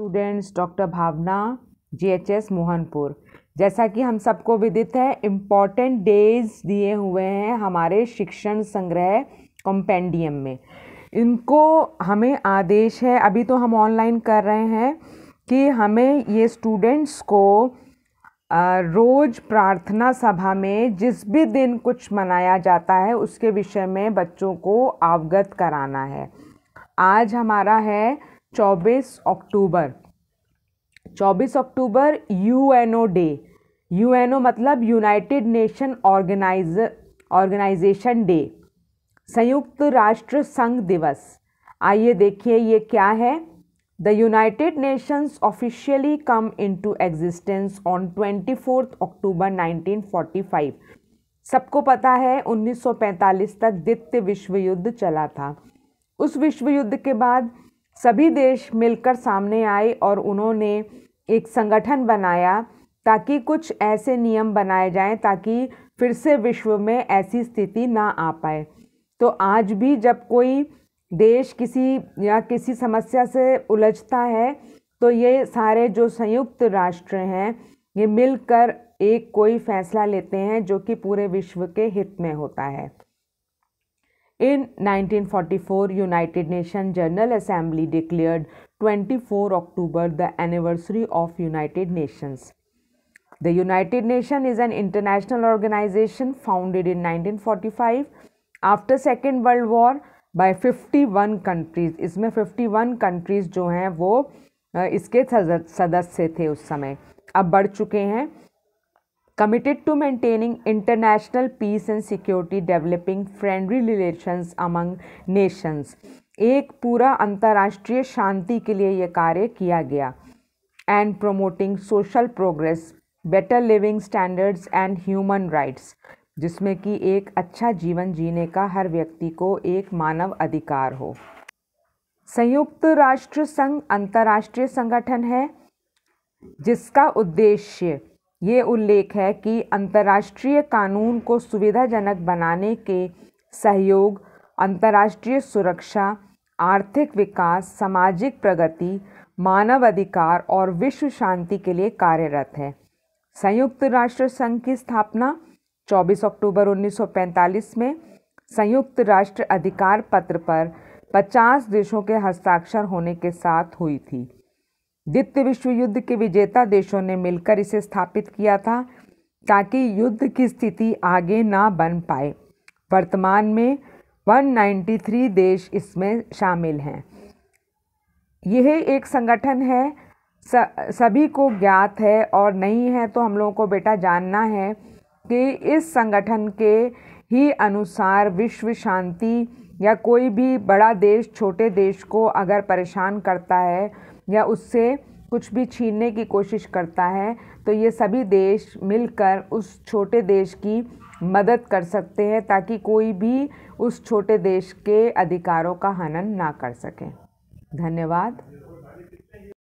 Students doctor Bhavana GHS Mohanpur जैसा कि हम सबको विदित है इम्पॉर्टेंट डेज दिए हुए हैं हमारे शिक्षण संग्रह कॉम्पेंडियम में इनको हमें आदेश है अभी तो हम ऑनलाइन कर रहे हैं कि हमें ये स्टूडेंट्स को रोज़ प्रार्थना सभा में जिस भी दिन कुछ मनाया जाता है उसके विषय में बच्चों को अवगत कराना है आज हमारा है चौबीस अक्टूबर चौबीस अक्टूबर यूएनओ डे यूएनओ मतलब United Nation organise organisation day संयुक्त राष्ट्र संघ दिवस आइए देखिए ये क्या है the United Nations officially come into existence on twenty fourth October five सबको पता है 1945 तक द्वितीय विश्व युद्ध चला था उस विश्व युद्ध के बाद सभी देश मिलकर सामने आए और उन्होंने एक संगठन बनाया ताकि कुछ ऐसे नियम बनाए जाएं ताकि फिर से विश्व में ऐसी स्थिति ना आ पाए तो आज भी जब कोई देश किसी या किसी समस्या से उलझता है तो ये सारे जो संयुक्त राष्ट्र हैं ये मिलकर एक कोई फैसला लेते हैं जो कि पूरे विश्व के हित में होता है In 1944, United Nation General Assembly declared 24 October the anniversary of United Nations. The United Nation is an international organization founded in 1945 after Second World War by 51 countries इसमें 51 countries जो हैं वो इसके सदस्य थे उस समय अब बढ़ चुके हैं committed to maintaining international peace and security, developing friendly relations among nations. एक पूरा अंतर्राष्ट्रीय शांति के लिए यह कार्य किया गया and promoting social progress better living standards and human rights जिसमें कि एक अच्छा जीवन जीने का हर व्यक्ति को एक मानव अधिकार हो संयुक्त राष्ट्र संघ अंतर्राष्ट्रीय संगठन है जिसका उद्देश्य ये उल्लेख है कि अंतर्राष्ट्रीय कानून को सुविधाजनक बनाने के सहयोग अंतर्राष्ट्रीय सुरक्षा आर्थिक विकास सामाजिक प्रगति मानव अधिकार और विश्व शांति के लिए कार्यरत है संयुक्त राष्ट्र संघ की स्थापना 24 अक्टूबर 1945 में संयुक्त राष्ट्र अधिकार पत्र पर 50 देशों के हस्ताक्षर होने के साथ हुई थी द्वितीय विश्व युद्ध के विजेता देशों ने मिलकर इसे स्थापित किया था ताकि युद्ध की स्थिति आगे ना बन पाए वर्तमान में 193 देश इसमें शामिल हैं यह एक संगठन है स, सभी को ज्ञात है और नहीं है तो हम लोगों को बेटा जानना है कि इस संगठन के ही अनुसार विश्व शांति या कोई भी बड़ा देश छोटे देश को अगर परेशान करता है या उससे कुछ भी छीनने की कोशिश करता है तो ये सभी देश मिलकर उस छोटे देश की मदद कर सकते हैं ताकि कोई भी उस छोटे देश के अधिकारों का हनन ना कर सके धन्यवाद